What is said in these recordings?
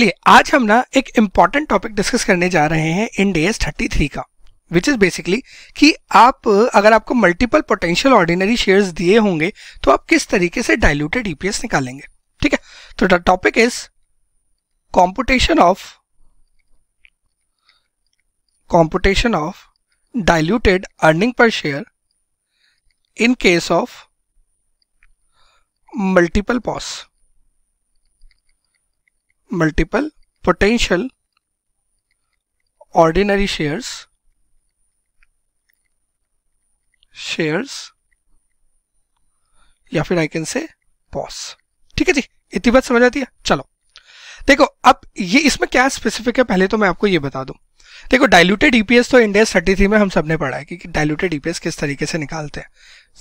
चलिए आज हम ना एक इम्पॉर्टेंट टॉपिक डिस्कस करने जा रहे हैं इन एस थर्टी थ्री का विच इज़ बेसिकली कि आप अगर आपको मल्टीपल पोटेंशियल ऑर्डिनरी शेयर्स दिए होंगे तो आप किस तरीके से डायल्यूटेड ईपीएस e निकालेंगे ठीक है तो the topic is computation of computation of diluted earning per share in case of multiple POS multiple potential ordinary shares shares या फिर आई कैन से पॉस ठीक है जी इतनी बात समझ आती है चलो देखो अब ये इसमें क्या स्पेसिफिक है पहले तो मैं आपको ये बता दूं देखो डायलूटेड ईपीएस e तो इंडिया थर्टी थ्री में हम सबने पढ़ा है कि डायलूटेड ईपीएस e किस तरीके से निकालते हैं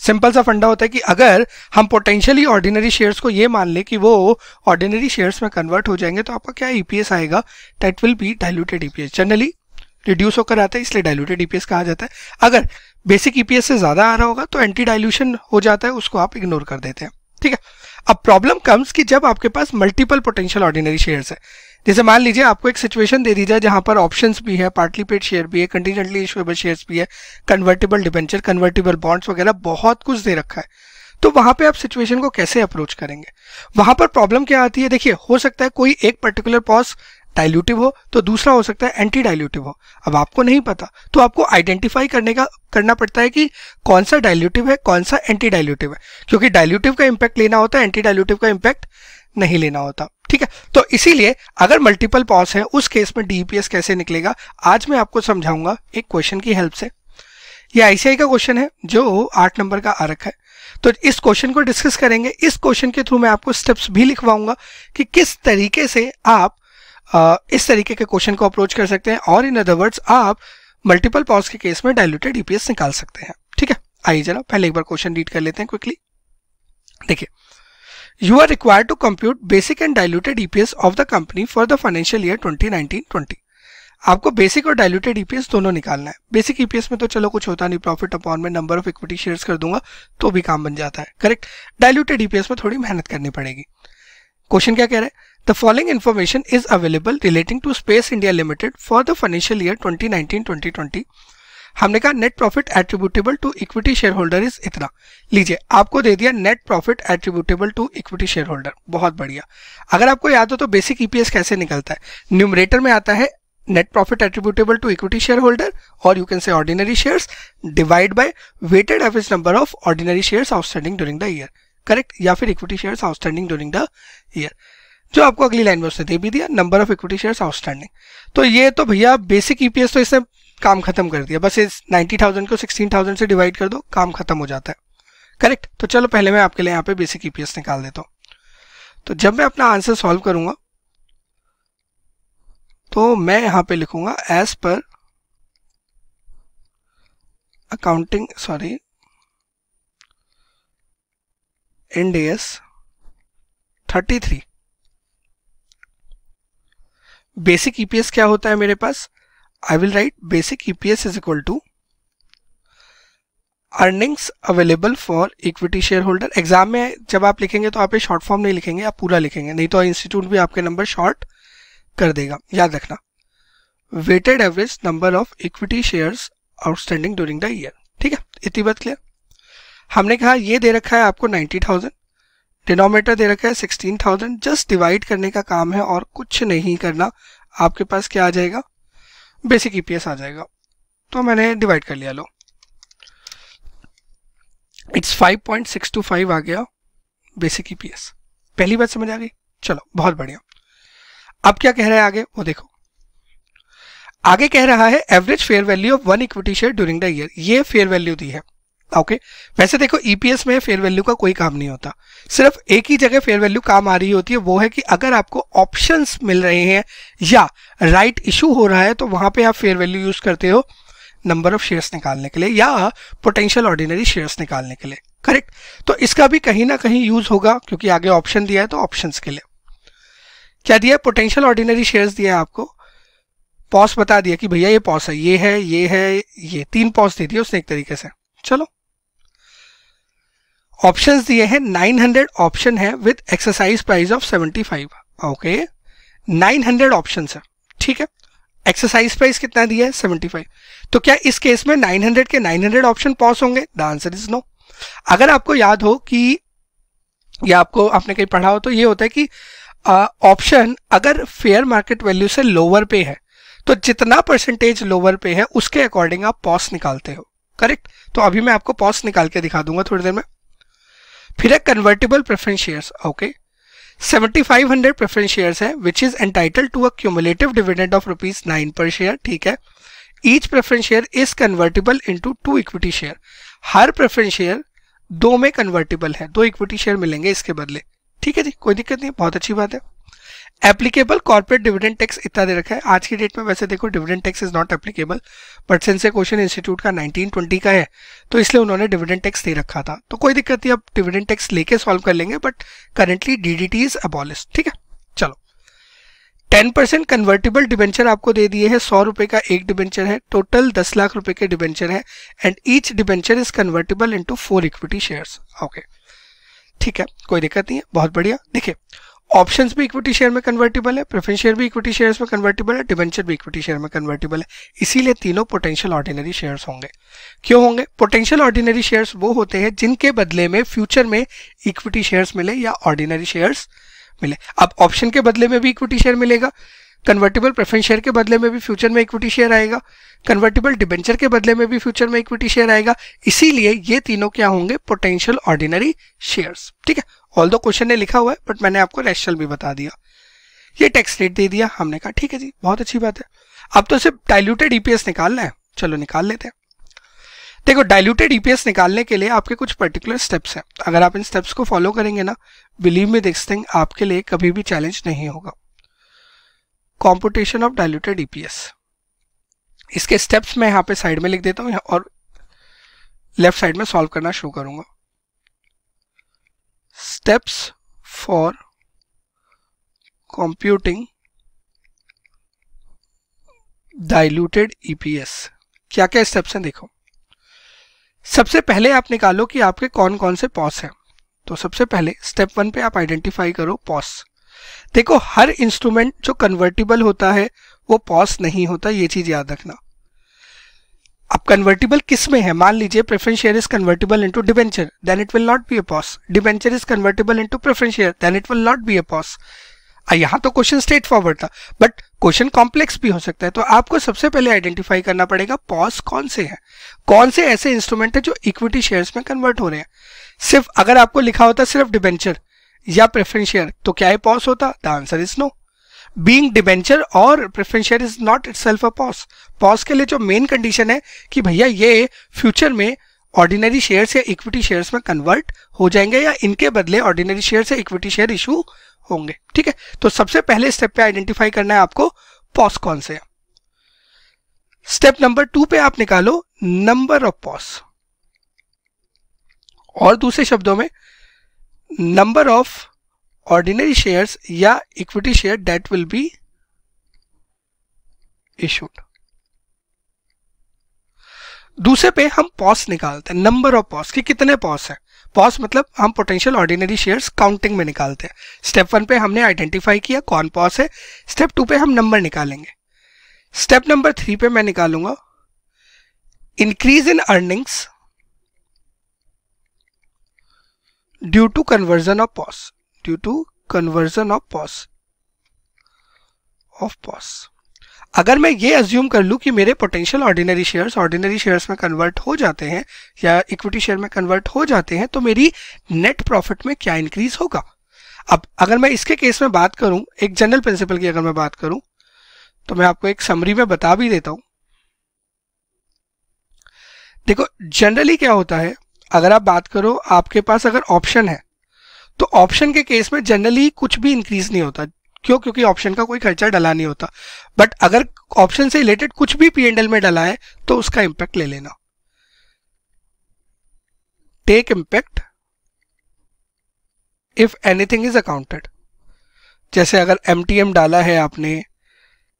सिंपल सा फंडा होता है कि अगर हम पोटेंशियली ऑर्डिनरी शेयर्स को ये मान लें कि वो ऑर्डिनरी शेयर्स में कन्वर्ट हो जाएंगे तो आपका क्या ईपीएस e आएगा that will be diluted EPS generally reduce होकर आता है इसलिए डायलूटेड ईपीएस e कहा जाता है अगर बेसिक ईपीएस e से ज़्यादा आ रहा होगा तो एंटी डायल्यूशन हो जाता है उसको आप इग्नोर कर देते हैं ठीक है अब प्रॉब्लम कम्स कि जब आपके पास मल्टीपल पोटेंशियल ऑर्डिनरी शेयर्स है जैसे मान लीजिए आपको एक सिचुएशन दे दी जाए जहां पर ऑप्शन भी है पार्टली पेड शेयर भी है कंटिजेंटली इशुएबल शेयर भी है कन्वर्टेबल डिवेंचर कन्वर्टेबल बॉन्ड्स वगैरह बहुत कुछ दे रखा है तो वहां पे आप सिचुएशन को कैसे अप्रोच करेंगे वहां पर प्रॉब्लम क्या आती है देखिए हो सकता है कोई एक पर्टिकुलर पॉज डाइल्यूटिव हो तो दूसरा हो सकता है एंटी डाइल्यूटिव हो अब आपको नहीं पता तो आपको आइडेंटिफाई करने का करना पड़ता है कि कौन सा डाइल्यूटिव है कौन सा एंटी डाइल्यूटिव है क्योंकि डायल्यूटिव का इम्पैक्ट लेना होता है एंटी डायल्यूटिव का इम्पैक्ट नहीं लेना होता ठीक है तो इसीलिए अगर मल्टीपल पॉज है उस केस में डीपीएस कैसे निकलेगा आज मैं आपको समझाऊंगा एक क्वेश्चन की हेल्प से यह आईसीआई का क्वेश्चन है जो आठ नंबर का आ है तो इस क्वेश्चन को डिस्कस करेंगे इस क्वेश्चन के थ्रू मैं आपको स्टेप्स भी लिखवाऊंगा कि किस तरीके से आप इस तरीके के क्वेश्चन को अप्रोच कर सकते हैं और इन अदर वर्ड्स आप मल्टीपल पॉज के केस में डायलूटेड डीपीएस निकाल सकते हैं ठीक है आइए जरा पहले एक बार क्वेश्चन रीड कर लेते हैं क्विकली देखिए you are required to compute basic and diluted EPS of the company for the financial year 2019-20. आपको बेसिक और डायलूटेड ईपीएस e दोनों निकालना है बेसिक ईपीएस e में तो चलो कुछ होता नहीं प्रॉफिट अपॉन में नंबर ऑफ इक्विटी शेयर्स कर दूंगा तो भी काम बन जाता है करेक्ट डायलूटेड ईपीएस में थोड़ी मेहनत करनी पड़ेगी क्वेश्चन क्या कह रहे हैं the following information is available relating to space India limited for the financial year 2019-2020 हमने कहा net profit attributable to equity shareholder is इतना लीजिए आपको दे दिया net profit attributable to equity shareholder बहुत बढ़िया अगर आपको याद हो तो बेसिक ईपीएस e कैसे निकलता है न्यूमरेटर में आता है net profit attributable to equity shareholder और you can say ordinary share divide by weighted average number of ordinary share outstanding during the year correct या फिर equity share outstanding during the year जो आपको अगली line में उसने दे भी दिया number of equity share outstanding तो ये तो भैया बेसिक ईपीएस e तो इसमें काम खत्म कर दिया बस इस 90,000 को 16,000 से डिवाइड कर दो काम खत्म हो जाता है करेक्ट तो चलो पहले मैं आपके लिए यहाँ पे बेसिक ईपीएस निकाल देता हूँ तो जब मैं अपना आंसर सॉल्व करूंगा तो मैं यहाँ पे लिखूंगा as per accounting sorry N D S thirty three basic EPS क्या होता है मेरे पास I will write basic EPS is equal to earnings available for equity shareholder. Exam में जब आप लिखेंगे तो आप ये short form नहीं लिखेंगे आप पूरा लिखेंगे नहीं तो institute भी आपके number short कर देगा याद रखना weighted average number of equity shares outstanding during the year ठीक है इतनी बात क्लियर हमने कहा ये दे रखा है आपको 90,000 थाउजेंड डिनोमीटर दे रखा है 16,000 जस्ट डिवाइड करने का काम है और कुछ नहीं करना आपके पास क्या आ जाएगा बेसिक ईपीएस e आ जाएगा तो मैंने डिवाइड कर लिया लो इट्स 5.625 आ गया बेसिक ईपीएस e पहली बात समझ आ गई चलो बहुत बढ़िया अब क्या कह रहा है आगे वो देखो आगे कह रहा है average fair value of one equity share during the year ये फेयर वैल्यू दी है ओके वैसे देखो ईपीएस e में फेयर वैल्यू का कोई काम नहीं होता सिर्फ एक ही जगह फेयर वैल्यू काम आ रही होती है वो है कि अगर आपको ऑप्शंस मिल रहे हैं या राइट right इशू हो रहा है तो वहां पे आप फेयर वैल्यू यूज करते हो नंबर ऑफ शेयर्स निकालने के लिए या पोटेंशियल ऑर्डिनरी शेयर्स निकालने के लिए करेक्ट तो इसका भी कहीं ना कहीं यूज होगा क्योंकि आगे ऑप्शन दिया है तो ऑप्शन के लिए क्या दिया पोटेंशियल ऑर्डिनरी शेयर्स दिया है आपको पॉस बता दिया कि भैया ये पॉस है ये है ये है ये तीन पॉस दे दिया उसने एक तरीके से चलो ऑप्शंस दिए हैं 900 ऑप्शन है with exercise price of 75 okay 900 option है ठीक है एक्सरसाइज प्राइस कितना दिया है 75 तो क्या इस केस में 900 के 900 ऑप्शन पॉस होंगे द आंसर इज नो अगर आपको याद हो कि या आपको आपने कहीं पढ़ा हो तो ये होता है कि ऑप्शन अगर फेयर मार्केट वैल्यू से लोअर पे है तो जितना परसेंटेज लोअर पे है उसके अकॉर्डिंग आप पॉस निकालते हो करेक्ट तो अभी मैं आपको पॉस निकाल के दिखा दूंगा थोड़ी देर में फिर है convertible preference shares okay 7500 preference shares हैं which is entitle to a cumulative dividend of rupees nine per share ठीक है each preference share is convertible into two equity share हर प्रेफरेंस शेयर दो में कन्वर्टेबल है दो इक्विटी शेयर मिलेंगे इसके बदले ठीक है जी कोई दिक्कत नहीं बहुत अच्छी बात है एप्लीकेबल कॉर्पोरेट डिविडेंड टैक्स इतना दे रखा है आज की डेट में वैसे देखो dividend tax is not applicable but since a question institute का 1920 का है तो इसलिए उन्होंने डिविडेंड टैक्स दे रखा था तो कोई दिक्कत नहीं अब डिविडेंड टैक्स लेके सॉल्व कर लेंगे but currently DDT is abolish ठीक है चलो टेन परसेंट कन्वर्टेबल डिवेंचर आपको दे दिए हैं सौ रुपए का एक डिवेंचर है टोटल दस लाख रुपए के डिवेंचर है and each debenture is convertible into four equity share okay ठीक है कोई दिक्कत नहीं है बहुत बढ़िया देखिये ऑप्शन भी इक्विटी शेयर में कन्वर्टेबल है प्रेफरेंस शेयर भी इक्विटी शेयर में कन्वर्टेबल है डिवेंचर भी इक्विटी शेयर में कन्वर्टेबल है इसीलिए तीनों पोटेंशियल ऑर्डिनरी शेयर्स होंगे क्यों होंगे पोटेंशियल ऑर्डिनरी शेयर्स वो होते हैं जिनके बदले में फ्यूचर में इक्विटी शेयर्स मिले या ऑर्डिनरी शेयर्स मिले अब ऑप्शन के बदले में भी इक्विटी शेयर मिलेगा कन्वर्टेबल प्रेफरेंस शेयर के बदले में भी फ्यूचर में इक्विटी शेयर आएगा कन्वर्टेबल डिबेंचर के बदले में भी फ्यूचर में इक्विटी शेयर आएगा इसीलिए ये तीनों क्या होंगे पोटेंशियल ऑर्डिनरी शेयर्स ठीक है ऑल दो क्वेश्चन ने लिखा हुआ है बट मैंने आपको रेशनल भी बता दिया ये टैक्स रेट दे दिया हमने कहा ठीक है जी बहुत अच्छी बात है अब तो सिर्फ डायल्यूटेड ईपीएस e निकालना है चलो निकाल लेते हैं देखो डायल्यूटेड ईपीएस e निकालने के लिए आपके कुछ पर्टिकुलर स्टेप्स हैं अगर आप इन स्टेप्स को फॉलो करेंगे ना बिलीव में दिस थिंग आपके लिए कभी भी चैलेंज नहीं होगा कॉम्पिटिशन ऑफ डायल्यूटेड ईपीएस इसके स्टेप्स मैं यहाँ पे साइड में लिख देता हूँ और लेफ्ट साइड में सॉल्व करना शुरू करूंगा steps for computing diluted EPS क्या क्या स्टेप्स हैं देखो सबसे पहले आप निकालो कि आपके कौन कौन से पॉस हैं तो सबसे पहले स्टेप वन पे आप आइडेंटिफाई करो पॉस देखो हर इंस्ट्रूमेंट जो कन्वर्टेबल होता है वो पॉस नहीं होता ये चीज़ याद रखना अब कन्वर्टेबल किस में है मान लीजिए preference share is convertible into debenture then it will not be a POS debenture is convertible into preference share then it will not be a POS यहां तो क्वेश्चन स्ट्रेट फॉरवर्ड था बट क्वेश्चन कॉम्प्लेक्स भी हो सकता है तो आपको सबसे पहले आइडेंटिफाई करना पड़ेगा पॉस कौन से हैं कौन से ऐसे इंस्ट्रूमेंट है जो इक्विटी शेयर्स में कन्वर्ट हो रहे हैं सिर्फ अगर आपको लिखा होता सिर्फ डिबेंचर या प्रेफरेंस शेयर तो क्या ये पॉस होता the answer is no being debenture और preference share is not itself a POS POS के लिए जो मेन कंडीशन है कि भैया ये फ्यूचर में ऑर्डिनरी शेयर या इक्विटी शेयर में कन्वर्ट हो जाएंगे या इनके बदले ऑर्डिनरी शेयर या इक्विटी शेयर इशू होंगे ठीक है तो सबसे पहले स्टेप पे आइडेंटिफाई करना है आपको पॉस कौन से स्टेप नंबर टू पे आप निकालो नंबर ऑफ पॉस और दूसरे शब्दों में नंबर ऑफ ऑर्डिनरी शेयर या equity share that will be issued दूसरे पे हम पॉस निकालते हैं नंबर ऑफ पॉस कि कितने पॉस है पॉस मतलब हम पोटेंशियल ऑर्डिनरी शेयर्स काउंटिंग में निकालते हैं स्टेप वन पे हमने आइडेंटिफाई किया कौन पॉस है स्टेप टू पे हम नंबर निकालेंगे स्टेप नंबर थ्री पे मैं निकालूंगा increase in earnings due to conversion of POS due to conversion of POS of POS अगर मैं ये अज्यूम कर लूँ कि मेरे potential ordinary shares ordinary shares में कन्वर्ट हो जाते हैं या इक्विटी शेयर में कन्वर्ट हो जाते हैं तो मेरी नेट प्रॉफिट में क्या इंक्रीज होगा अब अगर मैं इसके केस में बात करूं एक जनरल प्रिंसिपल की अगर मैं बात करूँ तो मैं आपको एक समरी में बता भी देता हूं देखो जनरली क्या होता है अगर आप बात करो आपके पास अगर ऑप्शन है तो ऑप्शन के केस में जनरली कुछ भी इंक्रीज नहीं होता क्यों क्योंकि ऑप्शन का कोई खर्चा डला नहीं होता बट अगर ऑप्शन से रिलेटेड कुछ भी पी एंडल में डला है तो उसका इंपैक्ट ले लेना take impact if anything is accounted जैसे अगर एम डाला है आपने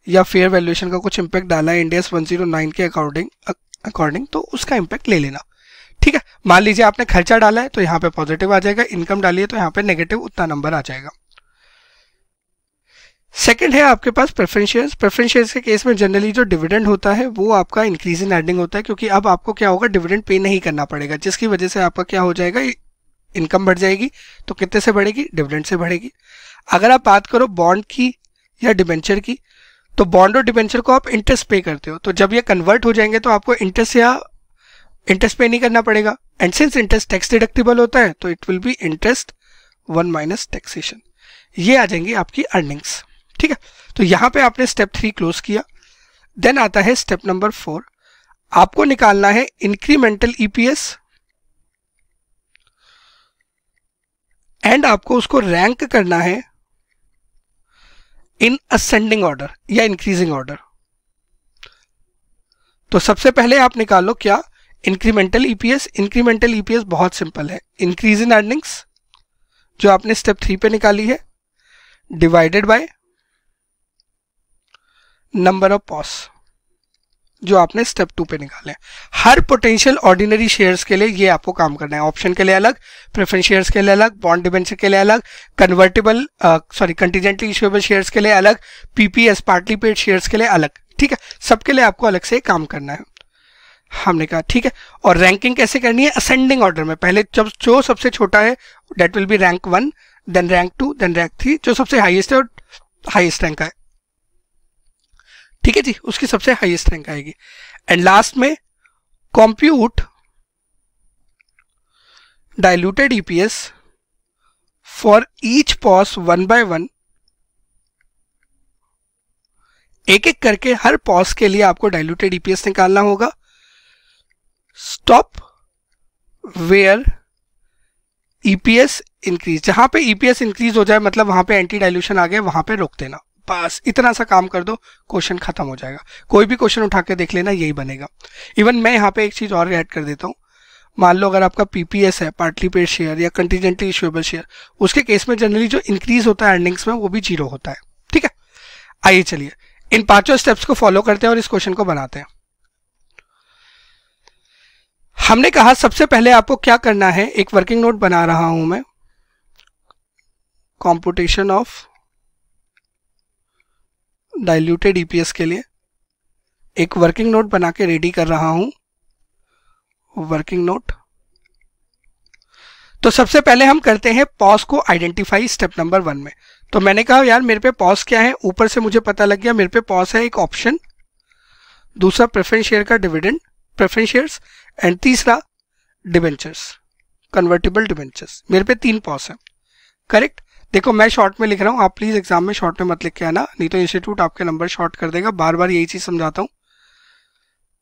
या फेयर वैल्यूएशन का कुछ इंपैक्ट डाला है इंडियस 109 के अकॉर्डिंग अकॉर्डिंग तो उसका इंपैक्ट ले लेना ठीक है मान लीजिए आपने खर्चा डाला है तो यहाँ पे पॉजिटिव आ जाएगा इनकम डाली है तो यहाँ पे नेगेटिव उतना नंबर आ जाएगा सेकंड है आपके पास प्रेफरेंशियस प्रेफरेंशियस के केस में जनरली जो डिविडेंड होता है वो आपका इंक्रीज इन अर्निंग होता है क्योंकि अब आपको क्या होगा डिविडेंड पे नहीं करना पड़ेगा जिसकी वजह से आपका क्या हो जाएगा इनकम बढ़ जाएगी तो कितने से बढ़ेगी डिविडेंड से बढ़ेगी अगर आप बात करो बॉन्ड की या डिबेंचर की तो बॉन्ड और डिबेंचर को आप इंटरेस्ट पे करते हो तो जब ये कन्वर्ट हो जाएंगे तो आपको इंटरेस्ट या इंटरेस्ट पे नहीं करना पड़ेगा and since interest tax deductible होता है तो it will be interest one minus taxation ये आ जाएंगी आपकी अर्निंग्स ठीक है तो यहाँ पे आपने स्टेप थ्री क्लोज किया देन आता है स्टेप नंबर फोर आपको निकालना है इंक्रीमेंटल ईपीएस एंड आपको उसको रैंक करना है इन असेंडिंग ऑर्डर या इंक्रीजिंग ऑर्डर तो सबसे पहले आप निकालो क्या इंक्रीमेंटल ईपीएस इंक्रीमेंटल ईपीएस बहुत सिंपल है इंक्रीज इन अर्निंग्स जो आपने स्टेप थ्री पे निकाली है divided by number of POS जो आपने स्टेप टू पे निकाले हैं हर पोटेंशियल ऑर्डिनरी शेयर्स के लिए ये आपको काम करना है ऑप्शन के लिए अलग प्रेफरेंस शेयर्स के लिए अलग बॉन्ड डिवेंचर के लिए अलग convertible sorry contingently issuable shares के लिए अलग पीपीएस पार्टली पेड शेयर्स के लिए अलग ठीक है सबके लिए आपको अलग से काम करना है हमने कहा ठीक है और रैंकिंग कैसे करनी है असेंडिंग ऑर्डर में पहले जब जो सबसे छोटा है that will be rank one then rank two then rank three जो सबसे हाईएस्ट है और हाईएस्ट रैंक है ठीक है जी उसकी सबसे हाईएस्ट रैंक आएगी एंड लास्ट में compute diluted EPS for each POS one by one एक एक करके हर पॉस के लिए आपको डाइल्यूटेड ईपीएस e निकालना होगा स्टॉप वेयर ईपीएस इंक्रीज जहां पे ईपीएस e इंक्रीज हो जाए मतलब वहां पे एंटी डाइल्यूशन आ गया वहां पे रोक देना बस इतना सा काम कर दो क्वेश्चन खत्म हो जाएगा कोई भी क्वेश्चन उठा के देख लेना यही बनेगा इवन मैं यहाँ पे एक चीज और ऐड कर देता हूँ मान लो अगर आपका पीपीएस है पार्टली पेड शेयर या कंटीजेंटली इशुएबल शेयर उसके केस में जनरली जो इंक्रीज होता है अर्निंग्स में वो भी जीरो होता है ठीक है आइए चलिए इन पांचों स्टेप्स को फॉलो करते हैं और इस क्वेश्चन को बनाते हैं हमने कहा सबसे पहले आपको क्या करना है एक वर्किंग नोट बना रहा हूं मैं कॉम्पुटेशन ऑफ डाइल्यूटेड ईपीएस के लिए एक वर्किंग नोट बना के रेडी कर रहा हूं वर्किंग नोट तो सबसे पहले हम करते हैं पॉज को आइडेंटिफाई स्टेप नंबर वन में तो मैंने कहा यार मेरे पे पॉज क्या है ऊपर से मुझे पता लग गया मेरे पे पॉज है एक ऑप्शन दूसरा प्रेफरेंस शेयर का डिविडेंड प्रेफरेंस शेयर्स एंड तीसरा डिबेंचर्स कन्वर्टेबल डिबेंचर्स मेरे पे तीन पॉस हैं करेक्ट देखो मैं शॉर्ट में लिख रहा हूँ आप प्लीज़ एग्जाम में शॉर्ट में मत लिख के आना नहीं तो इंस्टीट्यूट आपके नंबर शॉर्ट कर देगा बार बार यही चीज़ समझाता हूँ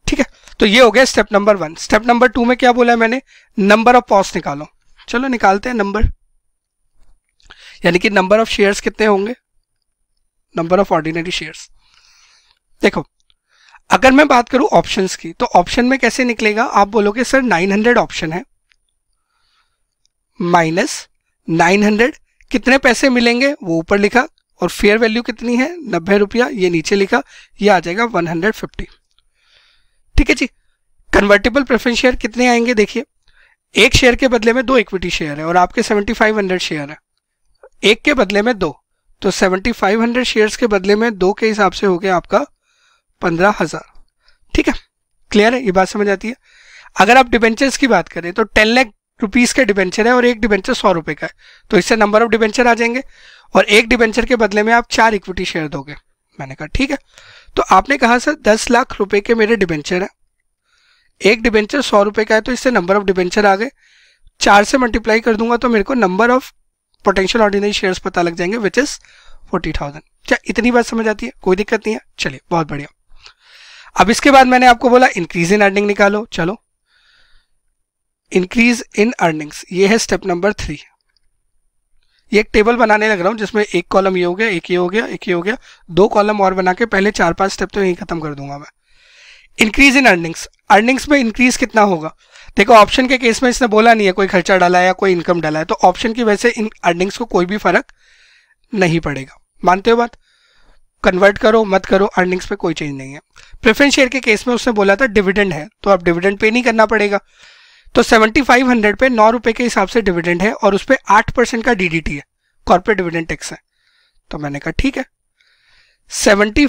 ठीक है तो ये हो गया step number one step number two में क्या बोला है मैंने नंबर ऑफ पॉस निकालो चलो निकालते हैं नंबर यानी कि नंबर ऑफ शेयर्स कितने होंगे नंबर ऑफ ऑर्डिनरी शेयर्स देखो अगर मैं बात करूं ऑप्शंस की तो ऑप्शन में कैसे निकलेगा आप बोलोगे सर 900 ऑप्शन है माइनस 900 कितने पैसे मिलेंगे वो ऊपर लिखा और फेयर वैल्यू कितनी है नब्बे रुपया ये नीचे लिखा ये आ जाएगा 150 ठीक है जी कन्वर्टेबल प्रेफरेंस शेयर कितने आएंगे देखिए एक शेयर के बदले में दो इक्विटी शेयर है और आपके सेवेंटी शेयर है एक के बदले में दो तो सेवेंटी शेयर्स के बदले में दो के हिसाब से हो गया आपका पंद्रह हज़ार ठीक है क्लियर है ये बात समझ आती है अगर आप डिबेंचर्स की बात करें तो टेन लैख रुपीज़ के डिबेंचर है और एक डिबेंचर सौ रुपए का है तो इससे नंबर ऑफ डिबेंचर आ जाएंगे और एक डिबेंचर के बदले में आप चार इक्विटी शेयर दोगे मैंने कहा ठीक है तो आपने कहा सर दस लाख रुपए के मेरे डिबेंचर हैं एक डिबेंचर सौ रुपए का है तो इससे नंबर ऑफ डिबेंचर आ गए चार से मल्टीप्लाई कर दूंगा तो मेरे को number of potential ordinary shares पता लग जाएंगे विच इज़ फोर्टी थाउजेंड क्या इतनी बात समझ आती है कोई दिक्कत नहीं है चलिए बहुत बढ़िया अब इसके बाद मैंने आपको बोला इंक्रीज इन अर्निंग निकालो चलो इंक्रीज इन अर्निंग्स ये है स्टेप नंबर थ्री ये एक टेबल बनाने लग रहा हूँ जिसमें एक कॉलम ये हो गया एक ये हो गया एक ये हो गया दो कॉलम और बना के पहले चार पांच स्टेप तो यही खत्म कर दूंगा मैं इंक्रीज इन अर्निंग्स अर्निंग्स में इंक्रीज कितना होगा देखो ऑप्शन के केस में इसने बोला नहीं है कोई खर्चा डाला है या कोई इनकम डाला है तो ऑप्शन की वजह से इन अर्निंग्स को कोई भी फर्क नहीं पड़ेगा मानते हो बात कन्वर्ट करो मत करो अर्निंग्स पे कोई चेंज नहीं है प्रेफरेंस शेयर के केस में उसने बोला था डिविडेंड है तो आप डिविडेंड पे नहीं करना पड़ेगा तो 7500 पे नौ रुपए के हिसाब से डिविडेंड है और उस पर आठ परसेंट का डीडीटी है कॉर्पोरेट डिविडेंड टैक्स है तो मैंने कहा ठीक है सेवेंटी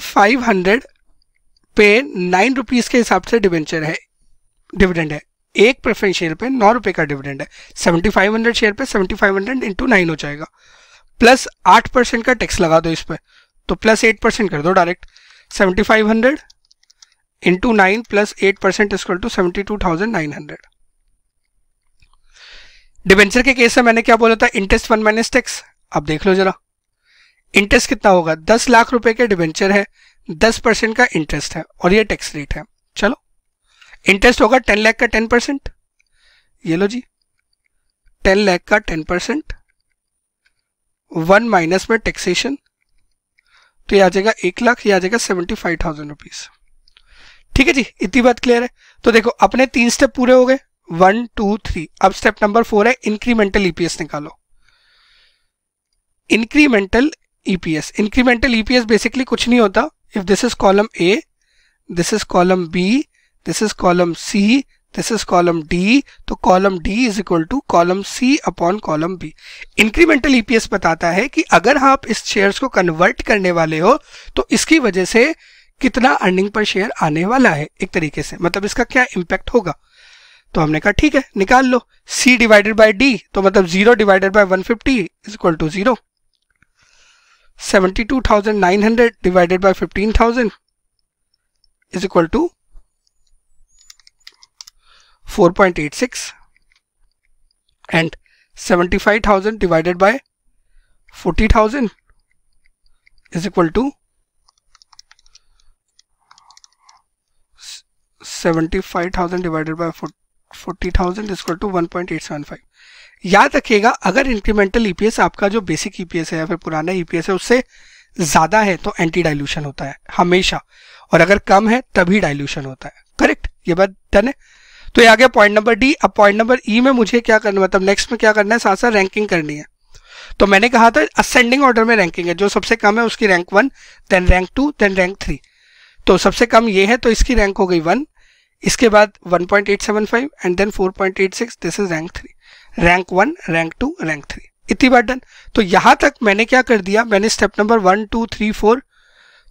पे नाइन रुपीज के हिसाब से डिवेंचर है डिविडेंड है एक प्रेफरेंस शेयर पे नौ रुपए का डिविडेंड है सेवेंटी फाइव हंड्रेड शेयर पे seventy five hundred into nine हो जाएगा प्लस आठ परसेंट का टैक्स लगा दो इस पर तो प्लस एट परसेंट कर दो direct seventy five hundred into nine plus eight percent equal to seventy two thousand nine hundred debenture के केस में मैंने क्या बोला था इंटरेस्ट वन माइनस टैक्स आप देख लो जरा इंटरेस्ट कितना होगा दस लाख रुपए के डिबेंचर है दस परसेंट का इंटरेस्ट है और ये टैक्स रेट है चलो इंटरेस्ट होगा टेन लाख का टेन परसेंट ये लो जी टेन लाख का टेन परसेंट वन माइनस में टैक्सेशन तो ये आ जाएगा एक लाख ये आ जाएगा सेवेंटी फाइव थाउजेंड रुपीज ठीक है जी इतनी बात क्लियर है तो देखो अपने तीन स्टेप पूरे हो गए वन टू थ्री अब स्टेप नंबर फोर है इंक्रीमेंटल ईपीएस e निकालो incremental EPS incremental EPS basically कुछ नहीं होता if this is column A this is column B this is column C this is column D तो column D is equal to column C upon column B incremental EPS बताता है कि अगर आप इस शेयर्स को कन्वर्ट करने वाले हो तो इसकी वजह से कितना अर्निंग पर शेयर आने वाला है एक तरीके से मतलब इसका क्या इंपैक्ट होगा तो हमने कहा ठीक है निकाल लो C डिवाइडेड बाई डी तो मतलब zero divided by one fifty is equal to zero seventy two thousand nine hundred divided by fifteen thousand is equal to 4.86 and 75,000 divided by 40,000 is equal to 75,000 divided by 40,000 is equal to 1.875 याद रखिएगा अगर incremental EPS e आपका जो basic EPS e है या फिर पुराना EPS e है उससे ज़्यादा है तो एंटी डाइल्यूशन होता है हमेशा और अगर कम है तभी डाइल्यूशन होता है करेक्ट ये बात डन है तो ये आ गया पॉइंट नंबर डी अब पॉइंट नंबर ई में मुझे क्या करना मतलब नेक्स्ट में क्या करना है साथ साथ रैंकिंग करनी है तो मैंने कहा था असेंडिंग ऑर्डर में रैंकिंग है जो सबसे कम है उसकी rank one then rank two then rank three तो सबसे कम ये है तो इसकी रैंक हो गई वन इसके बाद five and then six this is rank three rank one rank two rank three इतनी बार डन तो यहां तक मैंने क्या कर दिया मैंने step number one two three four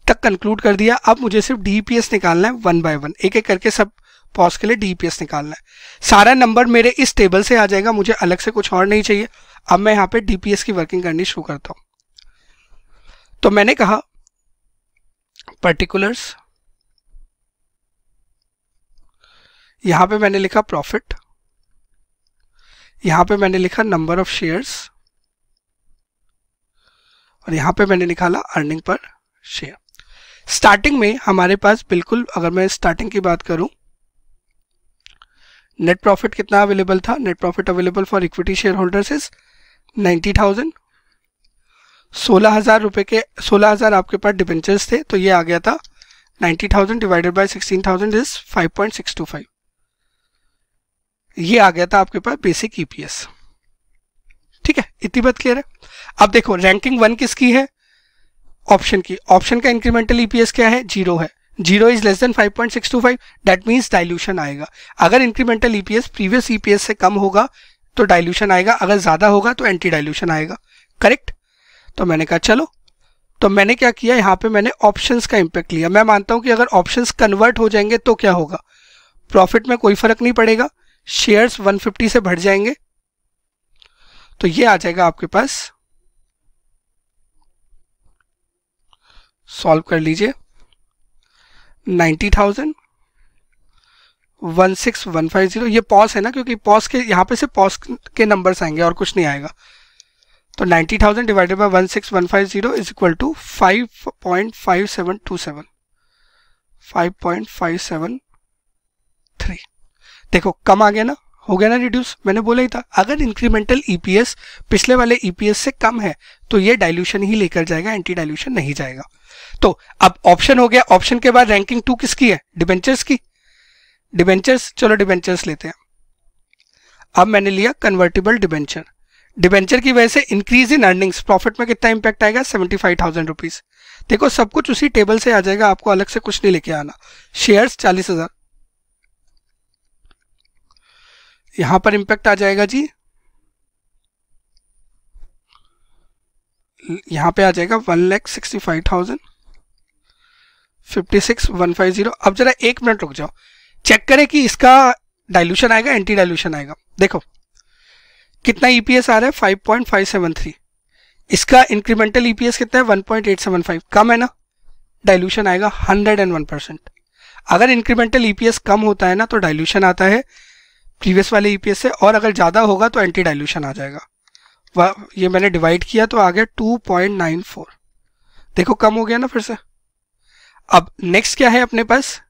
तक कंक्लूड कर दिया अब मुझे सिर्फ डीपीएस e निकालना है वन बाय वन एक एक करके सब पॉज के लिए डीपीएस निकालना है सारा नंबर मेरे इस टेबल से आ जाएगा मुझे अलग से कुछ और नहीं चाहिए अब मैं यहाँ पे डीपीएस की वर्किंग करनी शुरू करता हूँ तो मैंने कहा पर्टिकुलर्स यहाँ पे मैंने लिखा प्रॉफिट यहाँ पे मैंने लिखा नंबर ऑफ शेयर्स और यहाँ पे मैंने निकाला अर्निंग पर शेयर स्टार्टिंग में हमारे पास बिल्कुल अगर मैं स्टार्टिंग की बात करूं नेट प्रॉफिट कितना अवेलेबल था net profit available for equity share holders is ninety thousand सोलह हज़ार रुपये के सोलह हज़ार आपके पास डिबेंचर्स थे तो ये आ गया था ninety thousand divided by sixteen thousand is five point six two five ये आ गया था आपके पास बेसिक ईपीएस e ठीक है इतनी बात क्लियर है अब देखो रैंकिंग वन किसकी है ऑप्शन की ऑप्शन का इंक्रीमेंटल ईपीएस e क्या है जीरो है zero is less than 5.625 that means dilution आएगा अगर इंक्रीमेंटल ईपीएस प्रीवियस ईपीएस से कम होगा तो डायल्यूशन आएगा अगर ज़्यादा होगा तो एंटी डायल्यूशन आएगा करेक्ट तो मैंने कहा चलो तो मैंने क्या किया यहाँ पे मैंने ऑप्शंस का इम्पैक्ट लिया मैं मानता हूँ कि अगर ऑप्शंस कन्वर्ट हो जाएंगे तो क्या होगा प्रॉफिट में कोई फर्क नहीं पड़ेगा शेयर्स 150 से बढ़ जाएंगे तो ये आ जाएगा आपके पास सॉल्व कर लीजिए ninety thousand one six one five zero ये पॉस है ना क्योंकि पॉस के यहाँ पे से पॉस के नंबर्स आएंगे और कुछ नहीं आएगा तो ninety thousand divided by one six one five zero is equal to five point five seven two seven five point five seven three देखो कम आ गया ना हो गया ना रिड्यूस मैंने बोला ही था अगर इंक्रीमेंटल ईपीएस पिछले वाले ईपीएस से कम है तो ये डाइल्यूशन ही लेकर जाएगा एंटी डाइल्यूशन नहीं जाएगा तो अब ऑप्शन हो गया ऑप्शन के बाद रैंकिंग टू किसकी है डिबेंचर्स की डिबेंचर्स चलो डिबेंचर्स लेते हैं अब मैंने लिया कन्वर्टेबल डिबेंचर डिबेंचर की वजह से इंक्रीज इन अर्निंग्स प्रॉफिट में कितना इंपैक्ट आएगा सेवेंटी फाइव थाउजेंड रुपीज देखो सब कुछ उसी टेबल से आ जाएगा आपको अलग से कुछ नहीं लेके आना शेयर्स चालीस हजार यहां पर इंपैक्ट आ जाएगा जी यहां पे आ जाएगा one lakh sixty five thousand fifty six one five zero अब जरा एक मिनट रुक जाओ चेक करें कि इसका डाइल्यूशन आएगा एंटी डाइल्यूशन आएगा देखो कितना ईपीएस e आ रहा है five point five seven three इसका इंक्रीमेंटल ईपीएस e कितना है one point eight seven five कम है ना डाइल्यूशन आएगा हंड्रेड एंड वन परसेंट अगर इंक्रीमेंटल ईपीएस e कम होता है ना तो डाइल्यूशन आता है प्रीवियस वाले ईपीएस e से और अगर ज़्यादा होगा तो एंटी डाइल्यूशन आ जाएगा वह ये मैंने डिवाइड किया तो आ गया 2.94 देखो कम हो गया ना फिर से अब नेक्स्ट क्या है अपने पास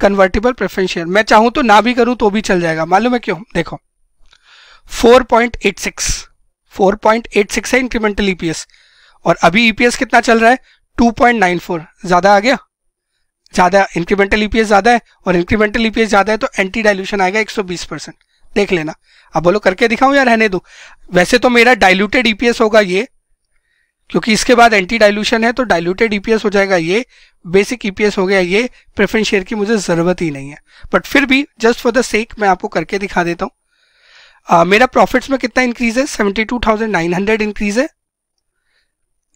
कन्वर्टेबल प्रेफरेंस शेयर मैं चाहूँ तो ना भी करूँ तो भी चल जाएगा मालूम है क्यों देखो 4.86 4.86 है इंक्रीमेंटल ईपीएस e और अभी ईपीएस e कितना चल रहा है 2.94 ज़्यादा आ गया ज़्यादा इंक्रीमेंटल ईपीएस ज़्यादा है और इंक्रीमेंटल ईपीएस ज़्यादा है तो एंटी डायल्यूशन आएगा 120 परसेंट देख लेना अब बोलो करके दिखाऊं या रहने दो वैसे तो मेरा डायल्यूटेड ईपीएस होगा ये क्योंकि इसके बाद एंटी डाइल्यूशन है तो डाइल्यूटेड ईपीएस हो जाएगा ये बेसिक ईपीएस हो गया ये प्रेफरेंस शेयर की मुझे ज़रूरत ही नहीं है बट फिर भी जस्ट फॉर द सेक मैं आपको करके दिखा देता हूँ आ, मेरा प्रॉफिट्स में कितना इंक्रीज है seventy two thousand nine hundred increase है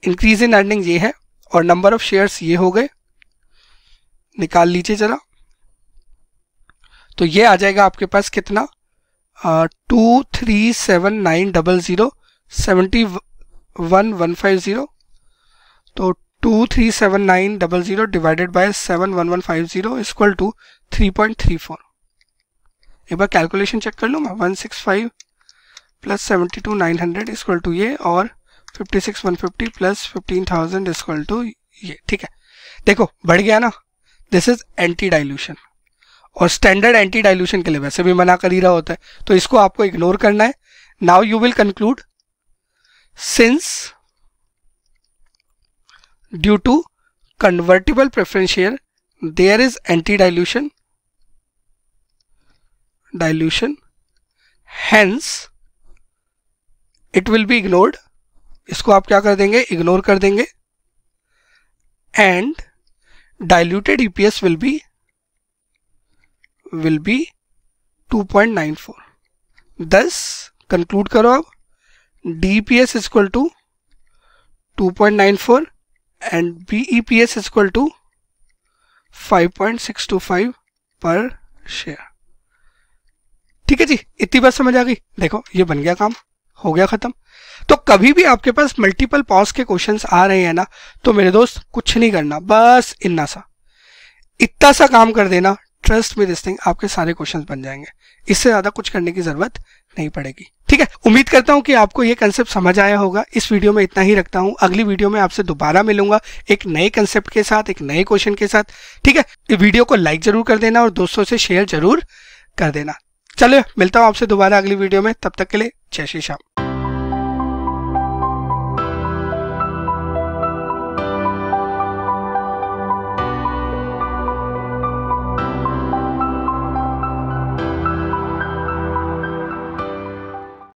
इंक्रीज इन अर्निंग ये है और नंबर ऑफ शेयर्स ये हो गए निकाल लीजिए जरा तो ये आ जाएगा आपके पास कितना two three seven nine double zero seventy one one five zero तो two three seven nine double zero divided by seven one one five zero equal to three point three four एक बार कैलकुलेशन चेक कर लूँ मैं one six five plus seventy two nine hundred equal to ये और fifty six one fifty plus fifteen thousand equal to ये ठीक है देखो बढ़ गया ना दिस इज एंटी डाइल्यूशन और स्टैंडर्ड एंटी डाइल्यूशन के लिए वैसे भी मना कर ही रहा होता है तो इसको आपको इग्नोर करना है now you will conclude since due to convertible preferential there is anti dilution dilution hence it will be ignored इसको आप क्या कर देंगे इग्नोर कर देंगे and diluted EPS will be will be 2.94 thus conclude करो अब DPS is equal to 2.94 and BEPS is equal to 5.625 per share. ठीक है जी इतनी बात समझ आ गई देखो ये बन गया काम हो गया ख़त्म तो कभी भी आपके पास मल्टीपल पॉज के क्वेश्चंस आ रहे हैं ना तो मेरे दोस्त कुछ नहीं करना बस इतना सा इतना सा काम कर देना ट्रस्ट में दिस थिंग आपके सारे क्वेश्चंस बन जाएंगे इससे ज़्यादा कुछ करने की ज़रूरत नहीं पड़ेगी ठीक है उम्मीद करता हूं कि आपको यह कंसेप्ट समझ आया होगा इस वीडियो में इतना ही रखता हूं अगली वीडियो में आपसे दोबारा मिलूंगा एक नए कंसेप्ट के साथ एक नए क्वेश्चन के साथ ठीक है वीडियो को लाइक जरूर कर देना और दोस्तों से शेयर जरूर कर देना चलिए मिलता हूँ आपसे दोबारा अगली वीडियो में तब तक के लिए जय श्री श्याम